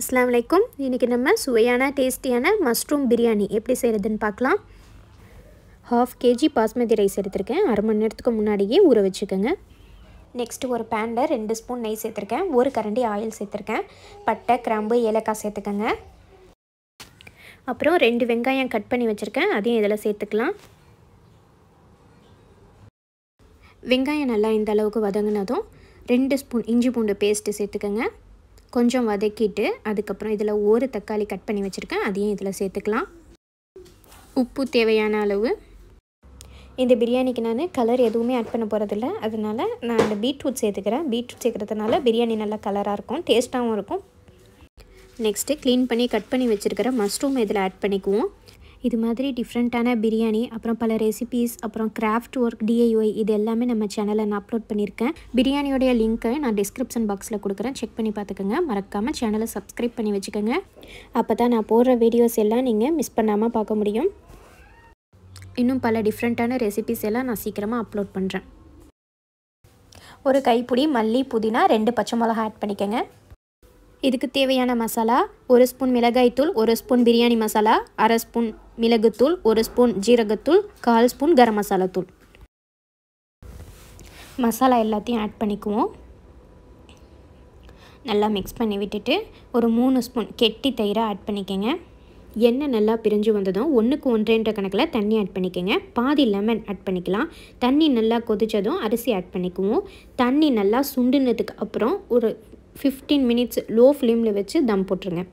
அஸ்லாம் வலைக்கும் இன்றைக்கி நம்ம சுவையான டேஸ்டியான மஷ்ரூம் பிரியாணி எப்படி செய்கிறதுன்னு பார்க்கலாம் ஹாஃப் கேஜி பாஸ்மதி ரைஸ் எடுத்திருக்கேன் அரை மணி நேரத்துக்கு முன்னாடியே ஊற வச்சுக்கோங்க நெக்ஸ்ட்டு ஒரு பேனில் ரெண்டு ஸ்பூன் நெய் சேர்த்துருக்கேன் ஒரு கரண்டி ஆயில் சேர்த்துருக்கேன் பட்டை கிராம்பு ஏலக்காய் சேர்த்துக்கோங்க அப்புறம் ரெண்டு வெங்காயம் கட் பண்ணி வச்சுருக்கேன் அதையும் இதில் சேர்த்துக்கலாம் வெங்காயம் நல்லா இந்த அளவுக்கு வதங்கினதும் ரெண்டு ஸ்பூன் இஞ்சி பூண்டு பேஸ்ட்டு சேர்த்துக்கோங்க கொஞ்சம் வதக்கிட்டு அதுக்கப்புறம் இதில் ஒரு தக்காளி கட் பண்ணி வச்சுருக்கேன் அதையும் இதில் சேர்த்துக்கலாம் உப்பு தேவையான அளவு இந்த பிரியாணிக்கு நான் கலர் எதுவுமே ஆட் பண்ண போகிறதில்ல அதனால் நான் அந்த பீட்ரூட் சேர்த்துக்கிறேன் பீட்ரூட் சேர்க்குறதுனால பிரியாணி நல்லா கலராக இருக்கும் டேஸ்ட்டாகவும் இருக்கும் நெக்ஸ்ட்டு க்ளீன் பண்ணி கட் பண்ணி வச்சுருக்கிற மஷ்ரூம் இதில் ஆட் பண்ணிக்குவோம் இது மாதிரி டிஃப்ரெண்ட்டான பிரியாணி அப்புறம் பல ரெசிபீஸ் அப்புறம் கிராஃப்ட் ஒர்க் டிஐஒய் இது எல்லாமே நம்ம சேனலில் நான் அப்லோட் பண்ணியிருக்கேன் பிரியாணியோடைய லிங்க்கை நான் டிஸ்கிரிப்ஷன் பாக்ஸில் கொடுக்குறேன் செக் பண்ணி பார்த்துக்கோங்க மறக்காமல் சேனலை சப்ஸ்கிரைப் பண்ணி வச்சுக்கோங்க அப்போ தான் நான் போடுற வீடியோஸ் எல்லாம் நீங்கள் மிஸ் பண்ணாமல் பார்க்க முடியும் இன்னும் பல டிஃப்ரெண்ட்டான ரெசிபிஸ் எல்லாம் நான் சீக்கிரமாக அப்லோட் பண்ணுறேன் ஒரு கைப்பிடி மல்லி புதினா ரெண்டு பச்சை மிளகா ஆட் பண்ணிக்கோங்க இதுக்கு தேவையான மசாலா ஒரு ஸ்பூன் மிளகாய்த்தூள் ஒரு ஸ்பூன் பிரியாணி மசாலா அரை ஸ்பூன் மிளகுத்தூள் ஒரு ஸ்பூன் ஜீரகத்தூள் கால் ஸ்பூன் கரம் மசாலா தூள் மசாலா எல்லாத்தையும் ஆட் பண்ணிக்குவோம் நல்லா மிக்ஸ் பண்ணி விட்டுட்டு ஒரு மூணு ஸ்பூன் கெட்டி தயிராக ஆட் பண்ணிக்கோங்க எண்ணெய் நல்லா பிரிஞ்சு வந்ததும் ஒன்றுக்கு ஒன்றேன்ற கணக்கில் தண்ணி ஆட் பண்ணிக்கோங்க பாதி லெமன் ஆட் பண்ணிக்கலாம் தண்ணி நல்லா கொதித்ததும் அரிசி ஆட் பண்ணிக்குவோம் தண்ணி நல்லா சுண்டுனதுக்கு அப்புறம் ஒரு ஃபிஃப்டீன் மினிட்ஸ் லோ ஃப்ளேமில் வச்சு தம் போட்டுருங்க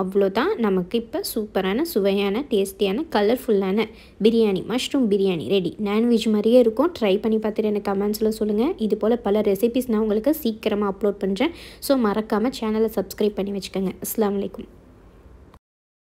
அவ்வளோதான் நமக்கு இப்போ சூப்பரான சுவையான டேஸ்டியான கலர்ஃபுல்லான biryani mushroom biryani ready non veg மாதிரியே இருக்கும் ட்ரை பண்ணி பார்த்துட்டு எனக்கு கமெண்ட்ஸில் சொல்லுங்கள் இது போல் பல ரெசிபிஸ் நான் உங்களுக்கு சீக்கிரமாக அப்லோட் பண்ணுறேன் ஸோ மறக்காமல் சேனலை சப்ஸ்கிரைப் பண்ணி வச்சுக்கோங்க அஸ்லாம் வலைக்கம்